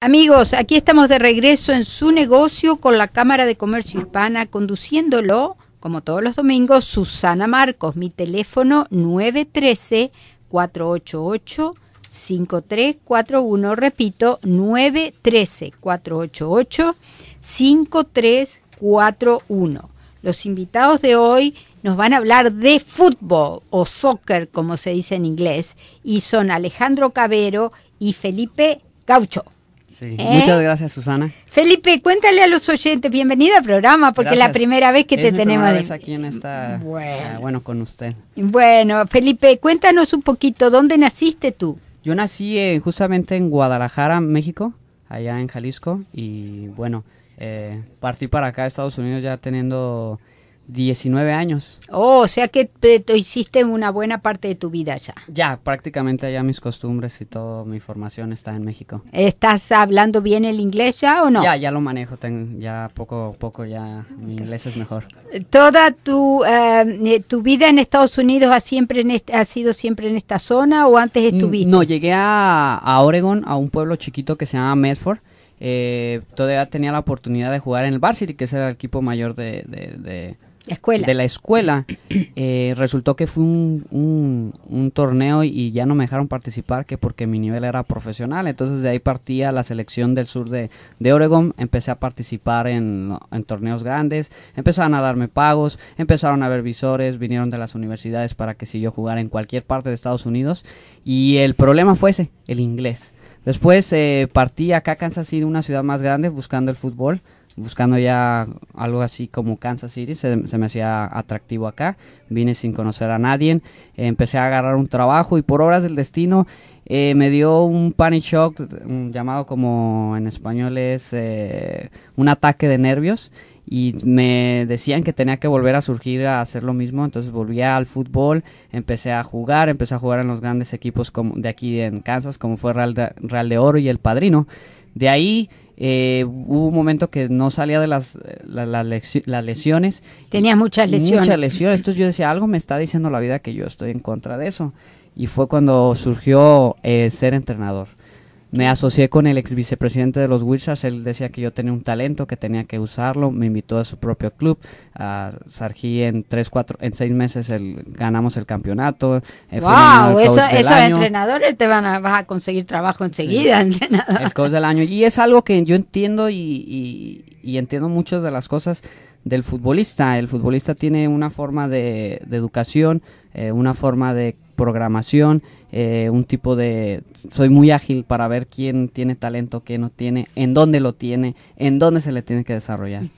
Amigos, aquí estamos de regreso en su negocio con la Cámara de Comercio Hispana, conduciéndolo, como todos los domingos, Susana Marcos. Mi teléfono 913-488-5341. Repito, 913-488-5341. Los invitados de hoy nos van a hablar de fútbol o soccer, como se dice en inglés, y son Alejandro Cavero y Felipe Gaucho. ¿Eh? Muchas gracias, Susana. Felipe, cuéntale a los oyentes, bienvenido al programa, porque es la primera vez que te tenemos. aquí en esta, ah, bueno. con usted. Bueno, Felipe, cuéntanos un poquito, ¿dónde naciste tú? Yo nací eh, justamente en Guadalajara, México, allá en Jalisco, y bueno, eh, partí para acá Estados Unidos ya teniendo 19 años. Oh, o sea que hiciste una buena parte de tu vida ya. Ya, prácticamente ya mis costumbres y toda mi formación está en México. ¿Estás hablando bien el inglés ya o no? Ya, ya lo manejo, ya poco a poco ya mi inglés es mejor. ¿Toda tu, em, eh, tu vida en Estados Unidos ha, siempre en este, ha sido siempre en esta zona o antes mm, estuviste? No, llegué a, a Oregon, a un pueblo chiquito que se llama Medford. Eh, todavía tenía la oportunidad de jugar en el Varsity, que es era el equipo mayor de de la escuela. Eh, resultó que fue un, torneo y ya no me dejaron participar, que porque mi nivel era profesional. Entonces de ahí partía la selección del sur de, Oregón, Oregon. Empecé a participar en, torneos grandes. Empezaron a darme pagos, empezaron a ver visores, vinieron de las universidades para que si yo jugara en cualquier parte de Estados Unidos. Y el problema fue ese, el inglés. Después eh, partí acá a Kansas City, una ciudad más grande, buscando el fútbol buscando ya algo así como Kansas City, se, me hacía atractivo acá, vine sin conocer a nadie, empecé a agarrar un trabajo y por horas del destino eh, me dio un panic shock, llamado como en español es eh, un ataque de nervios y me decían que tenía que volver a surgir a hacer lo mismo, entonces volví al fútbol, empecé a jugar, empecé a jugar en los grandes equipos como de aquí en Kansas, como fue Real Real de Oro y El Padrino. De ahí eh, hubo un momento que no salía de las, las lesiones. Tenía muchas lesiones. Muchas lesiones. Entonces yo decía, algo me está diciendo la vida que yo estoy en contra de eso. Y fue cuando surgió eh, ser entrenador. Me asocié con el ex vicepresidente de los Wizards. Él decía que yo tenía un talento, que tenía que usarlo. Me invitó a su propio club. A en tres, cuatro, en seis meses ganamos el campeonato. wow, eh, esos entrenadores te van a, conseguir trabajo enseguida, entrenador. El coach del año. Y es algo que yo entiendo y, entiendo muchas de las cosas del futbolista. El futbolista tiene una forma de, educación, eh, una forma de programación, eh, un tipo de... Soy muy ágil para ver quién tiene talento, qué no tiene, en dónde lo tiene, en dónde se le tiene que desarrollar.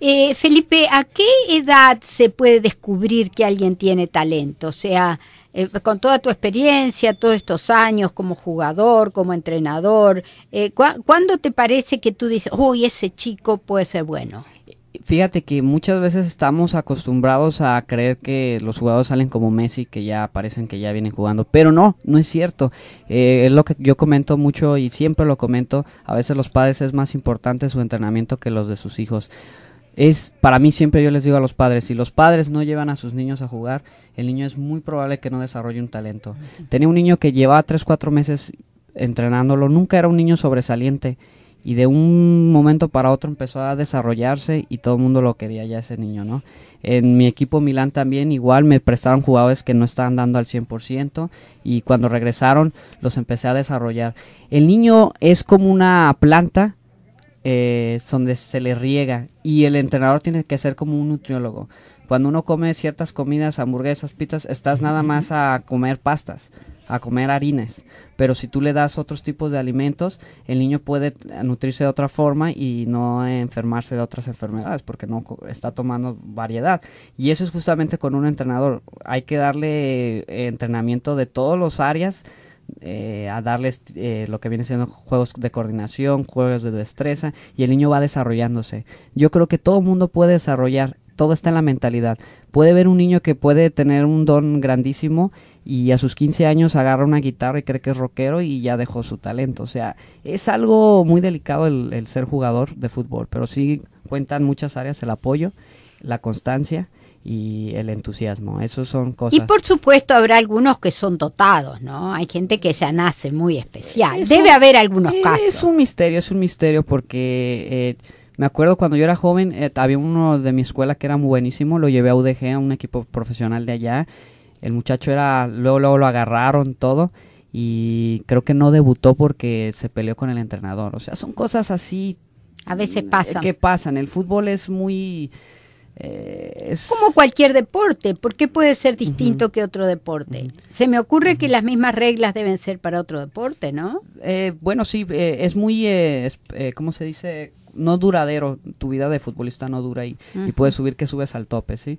Eh, Felipe, ¿a qué edad se puede descubrir que alguien tiene talento? O sea, eh, con toda tu experiencia, todos estos años como jugador, como entrenador, ¿cuándo te parece que tú dices, uy, ese chico puede ser bueno? fíjate que muchas veces estamos acostumbrados a creer que los jugadores salen como Messi, que ya parecen que ya vienen jugando, pero no, no es cierto. Eh, es lo que yo comento mucho y siempre lo comento, a veces los padres es más importante su entrenamiento que los de sus hijos es para mí siempre yo les digo a los padres, si los padres no llevan a sus niños a jugar, el niño es muy probable que no desarrolle un talento. Tenía un niño que llevaba 3, 4 meses entrenándolo, nunca era un niño sobresaliente y de un momento para otro empezó a desarrollarse y todo el mundo lo quería ya ese niño, ¿no? En mi equipo Milán también igual me prestaron jugadores que no estaban dando al 100% y cuando regresaron los empecé a desarrollar. El niño es como una planta eh, donde se le riega y el entrenador tiene que ser como un nutriólogo. Cuando uno come ciertas comidas, hamburguesas, pizzas, estás nada más a comer pastas a comer harinas. Pero si tú le das otros tipos de alimentos, el niño puede nutrirse de otra forma y no enfermarse de otras enfermedades porque no está tomando variedad. Y eso es justamente con un entrenador. Hay que darle eh, entrenamiento de todas las áreas. Eh, a darles eh, lo que viene siendo juegos de coordinación, juegos de destreza, y el niño va desarrollándose. Yo creo que todo mundo puede desarrollar, todo está en la mentalidad. Puede ver un niño que puede tener un don grandísimo y a sus 15 años agarra una guitarra y cree que es rockero y ya dejó su talento. O sea, es algo muy delicado el, ser jugador de fútbol, pero sí cuentan muchas áreas el apoyo, la constancia y el entusiasmo. Esos son cosas. Y por supuesto habrá algunos que son dotados, ¿no? Hay gente que ya nace muy especial. Debe haber algunos casos. Es un misterio, es un misterio porque eh, me acuerdo cuando yo era joven eh, había uno de mi escuela que era muy buenísimo, lo llevé a UDG, a un equipo profesional de allá el muchacho era, luego, luego lo agarraron todo y creo que no debutó porque se peleó con el entrenador. O sea, son cosas así. A veces pasan. Que pasan. El fútbol es muy... Eh, es... Como cualquier deporte, ¿por qué puede ser distinto que otro deporte? Se me ocurre que las mismas reglas deben ser para otro deporte, ¿no? Eh, bueno, sí, eh, es muy, eh, eh, ¿cómo se dice? No duradero, tu vida de futbolista no dura y, y puedes subir que subes al tope, ¿sí?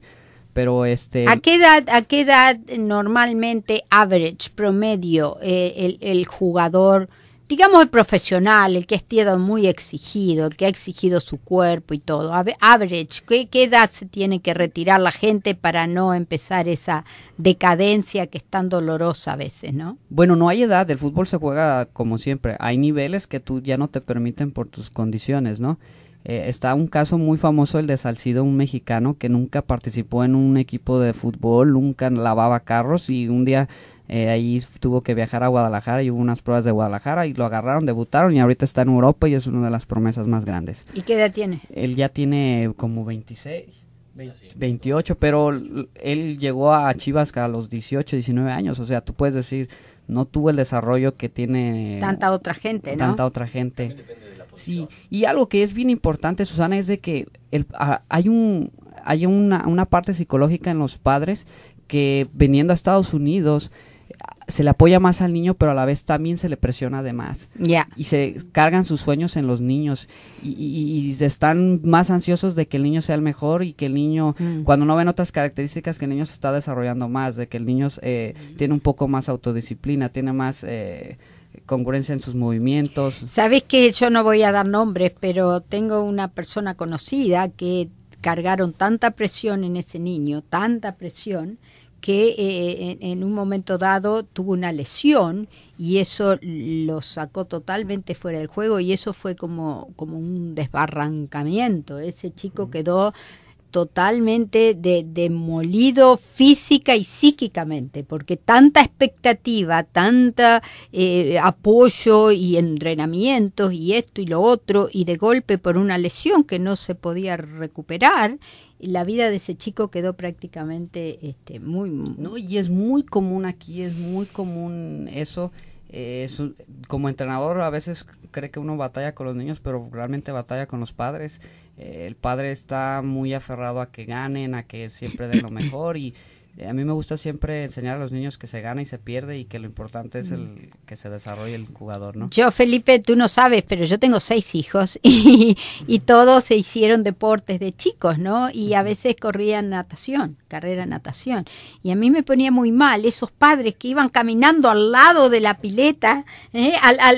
Pero este... ¿A qué edad, a qué edad normalmente average, promedio, eh, el, jugador, digamos el profesional, el que ha estado muy exigido, el que ha exigido su cuerpo y todo, average, ¿qué, ¿qué edad se tiene que retirar la gente para no empezar esa decadencia que es tan dolorosa a veces, no? Bueno, no hay edad, el fútbol se juega como siempre, hay niveles que tú ya no te permiten por tus condiciones, ¿no? Eh, está un caso muy famoso, el de Salcido, un mexicano que nunca participó en un equipo de fútbol, nunca lavaba carros y un día eh, ahí tuvo que viajar a Guadalajara y hubo unas pruebas de Guadalajara y lo agarraron, debutaron y ahorita está en Europa y es una de las promesas más grandes. ¿Y qué edad tiene? Él ya tiene como 26. 28, pero él llegó a Chivas a los 18, 19 años, o sea, tú puedes decir, no tuvo el desarrollo que tiene... Tanta otra gente, ¿no? Tanta otra gente. Sí, y algo que es bien importante, Susana, es de que hay, un, hay una, parte psicológica en los padres que veniendo a Estados Unidos se le apoya más al niño, pero a la vez también se le presiona de más. Y se cargan sus sueños en los niños y, y, están más ansiosos de que el niño sea el mejor y que el niño, mm. cuando no ven otras características, que el niño se está desarrollando más, de que el niño eh, tiene un poco más autodisciplina, tiene más eh, congruencia en sus movimientos. Sabes que yo no voy a dar nombres, pero tengo una persona conocida que cargaron tanta presión en ese niño, tanta presión, que eh, eh, en, en, un momento dado tuvo una lesión y eso lo sacó totalmente fuera del juego y eso fue como, como un desbarrancamiento. Ese chico mm. quedó totalmente de, demolido física y psíquicamente, porque tanta expectativa, tanta eh, apoyo y entrenamientos y esto y lo otro, y de golpe por una lesión que no se podía recuperar, la vida de ese chico quedó prácticamente este, muy... No, y es muy común aquí, es muy común eso. Eh, es como entrenador a veces cree que uno batalla con los niños, pero realmente batalla con los padres. Eh, el padre está muy aferrado a que ganen, a que siempre den lo mejor y eh, a mí me gusta siempre enseñar a los niños que se gana y se pierde y que lo importante es el mm. que se desarrolle el jugador, ¿no? Yo, Felipe, tú no sabes, pero yo tengo seis hijos y, y todos se hicieron deportes de chicos, ¿no? Y a veces corrían natación carrera de natación. Y a mí me ponía muy mal esos padres que iban caminando al lado de la pileta ¿eh?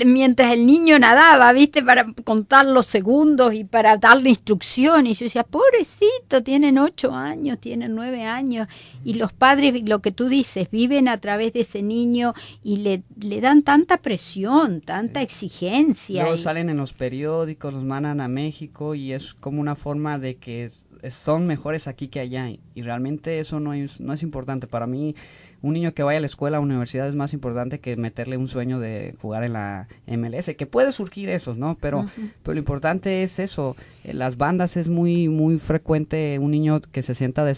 mientras el niño nadaba, ¿viste? Para contar los segundos y para darle instrucciones. Yo decía, pobrecito, tienen ocho años, tienen nueve años. Y los padres, lo que tú dices, viven a través de ese niño y le, le dan tanta presión, tanta exigencia. Luego salen en los periódicos, los mandan a México y es como una forma de que son mejores aquí que allá y, realmente eso no es, no es importante. Para mí, un niño que vaya a la escuela la universidad es más importante que meterle un sueño de jugar en la MLS, que puede surgir eso, ¿no? Pero, pero lo importante es eso. En eh, las bandas es muy, muy frecuente un niño que se sienta eh,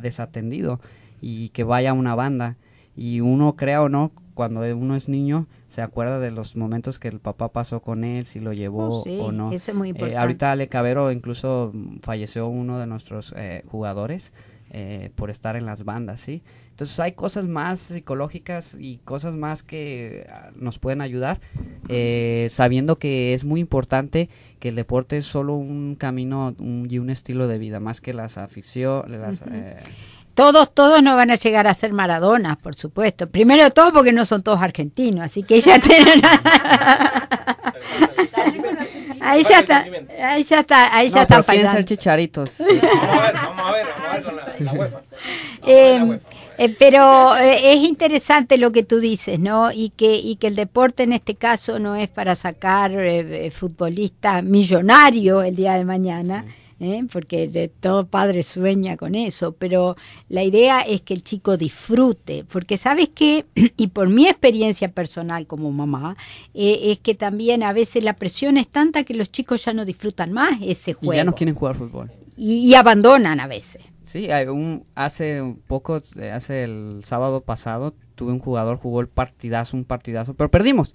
desatendido y que vaya a una banda. Y uno, crea o no, cuando uno es niño se acuerda de los momentos que el papá pasó con él, si lo llevó oh, o no. es muy eh, importante. ahorita Ale Cabero incluso falleció uno de nuestros eh, jugadores eh, por estar en las bandas, ¿sí? Entonces hay cosas más psicológicas y cosas más que ah, nos pueden ayudar, sabiendo que es muy importante que el deporte es solo un camino y un estilo de vida, más que las aficiones, las todos, todos no van a llegar a ser Maradona, por supuesto. Primero de todo porque no son todos argentinos, así que ya ahí ya está, ahí ya está, ahí ya no, ser chicharitos. vamos vamos a ver, la, eh, eh, pero eh, es interesante lo que tú dices, ¿no? Y que, y que el deporte en este caso no es para sacar futbolista millonario el día de mañana. ¿eh? porque de todo padre sueña con eso, pero la idea es que el chico disfrute, porque sabes que, y por mi experiencia personal como mamá, eh, es que también a veces la presión es tanta que los chicos ya no disfrutan más ese juego. ya no quieren jugar fútbol. Y, abandonan a veces. Sí, hace un poco, eh, hace el sábado pasado, tuve un jugador, jugó el partidazo, un partidazo, pero perdimos.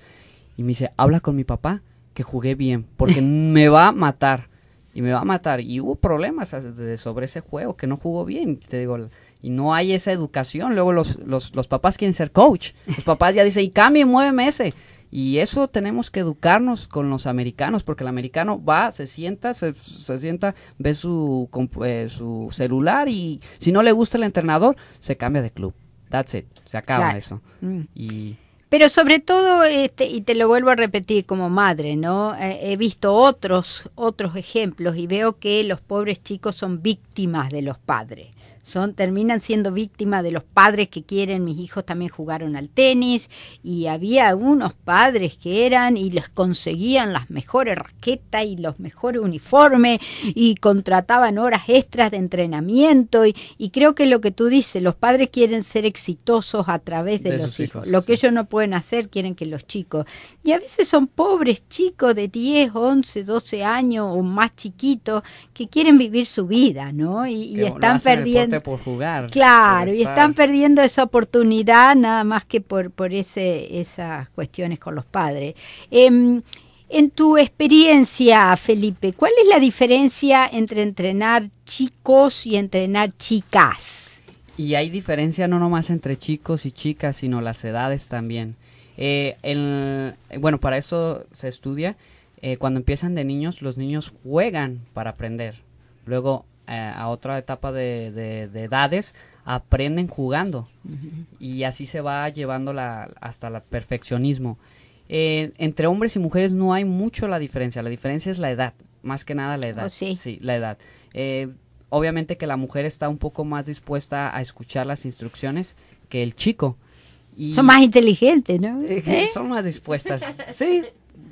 Y me dice, habla con mi papá que jugué bien, porque me va a matar y me va a matar. Y hubo problemas sobre ese juego, que no jugó bien, te digo, y no hay esa educación. Luego los, los, papás quieren ser coach, los papás ya dicen, y cambie, muéveme ese. Y eso tenemos que educarnos con los americanos, porque el americano va, se sienta, se, sienta, ve su, eh, su celular y si no le gusta el entrenador, se cambia de club. That's it, se acaba eso. Mm. Y pero sobre todo, este, y te lo vuelvo a repetir como madre, ¿no? Eh, he visto otros, otros ejemplos y veo que los pobres chicos son víctimas de los padres son terminan siendo víctimas de los padres que quieren mis hijos también jugaron al tenis y había unos padres que eran y les conseguían las mejores raquetas y los mejores uniformes y contrataban horas extras de entrenamiento y, y creo que lo que tú dices los padres quieren ser exitosos a través de, los hijos, lo que ellos no pueden hacer quieren que los chicos y a veces son pobres chicos de 10 11 12 años o más chiquitos que quieren vivir su vida no y están perdiendo por jugar. Claro, y están perdiendo esa oportunidad nada más que por, por ese, esas cuestiones con los padres. Em, en tu experiencia, Felipe, ¿cuál es la diferencia entre entrenar chicos y entrenar chicas? Y hay diferencia no nomás entre chicos y chicas, sino las edades también. Eh, bueno, para eso se estudia. Eh, cuando empiezan de niños, los niños juegan para aprender. Luego eh, a otra etapa de, de, edades, aprenden jugando y así se va llevando la, hasta el perfeccionismo. Eh, entre hombres y mujeres no hay mucho la diferencia, la diferencia es la edad, más que nada la edad. Oh, sí. la edad. Eh, obviamente que la mujer está un poco más dispuesta a escuchar las instrucciones que el chico. son más inteligentes, ¿no? Son más dispuestas, sí,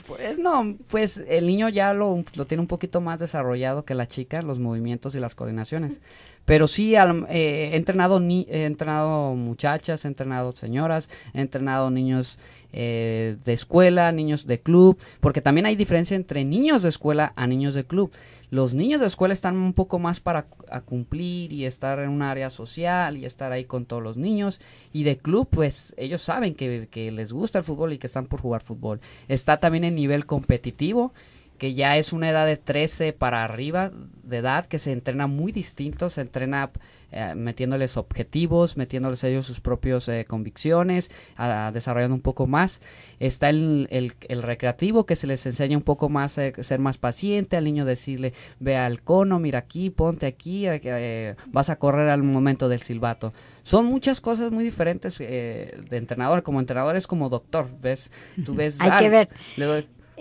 pues no, pues el niño ya lo, lo, tiene un poquito más desarrollado que la chica, los movimientos y las coordinaciones. Pero sí eh, he, entrenado he entrenado muchachas, he entrenado señoras, he entrenado niños eh, de escuela, niños de club, porque también hay diferencia entre niños de escuela a niños de club. Los niños de escuela están un poco más para cumplir y estar en un área social y estar ahí con todos los niños. Y de club, pues ellos saben que, que les gusta el fútbol y que están por jugar fútbol. Está también el nivel competitivo que ya es una edad de 13 para arriba de edad, que se entrena muy distinto, se entrena eh, metiéndoles objetivos, metiéndoles ellos sus propias eh, convicciones, desarrollando un poco más. Está el, el, recreativo que se les enseña un poco más a eh, ser más paciente, al niño decirle, ve al cono, mira aquí, ponte aquí, vas a correr al momento del silbato. Son muchas cosas muy diferentes de entrenador, como entrenador es como doctor, ¿ves? Tú ves... Hay que ver.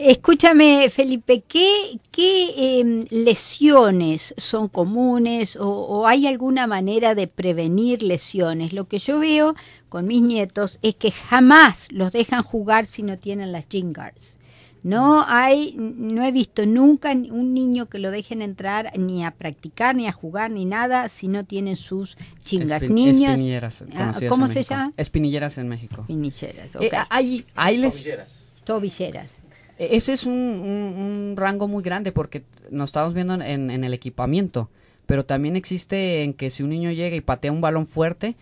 Escúchame, Felipe, ¿qué, qué em, lesiones son comunes o, hay alguna manera de prevenir lesiones? Lo que yo veo con mis nietos es que jamás los dejan jugar si no tienen las chingards. No hay, no he visto nunca un niño que lo dejen entrar ni a practicar, ni a jugar, ni nada, si no tienen sus chingas. Niños. Ah, ¿Cómo se llama? Espinilleras en México. Espinilleras, eh, hay, hay Tobilleras. Tobilleras. Ese es un, un, rango muy grande porque nos estamos viendo en, el equipamiento pero también existe en que si un niño llega y patea un balón fuerte,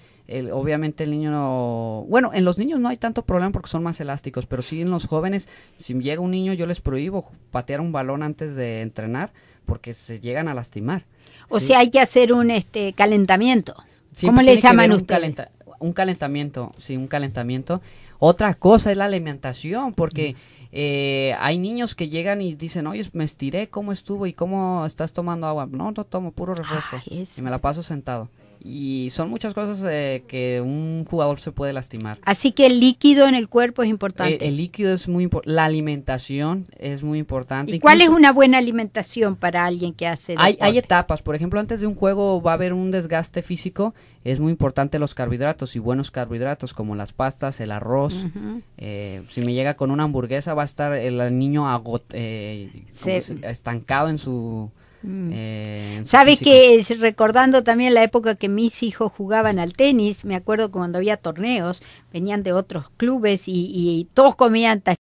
obviamente el niño no... Bueno, en los niños no hay tanto problema porque son más elásticos, pero sí en los jóvenes, si llega un niño yo les prohíbo patear un balón antes de entrenar porque se llegan a lastimar. O sea, hay que hacer un este calentamiento. ¿Cómo le llaman ustedes? Un, un calentamiento, sí, un calentamiento. Otra cosa es la alimentación, porque... Eh, hay niños que llegan y dicen, oye, me estiré, ¿cómo estuvo y cómo estás tomando agua? No, no tomo puro refresco y me la paso sentado. Y son muchas cosas eh, que un jugador se puede lastimar. Así que el líquido en el cuerpo es importante. Eh, el líquido es muy importante. La alimentación es muy importante. ¿Y cuál es una buena alimentación para alguien que hace hay, hay etapas. Por ejemplo, antes de un juego va a haber un desgaste físico. Es muy importante los carbohidratos y buenos carbohidratos como las pastas, el arroz. Eh, si me llega con una hamburguesa va a estar el niño agot estancado en su Mm. Eh, Sabes que recordando también la época que mis hijos jugaban al tenis, me acuerdo cuando había torneos, venían de otros clubes y, y todos comían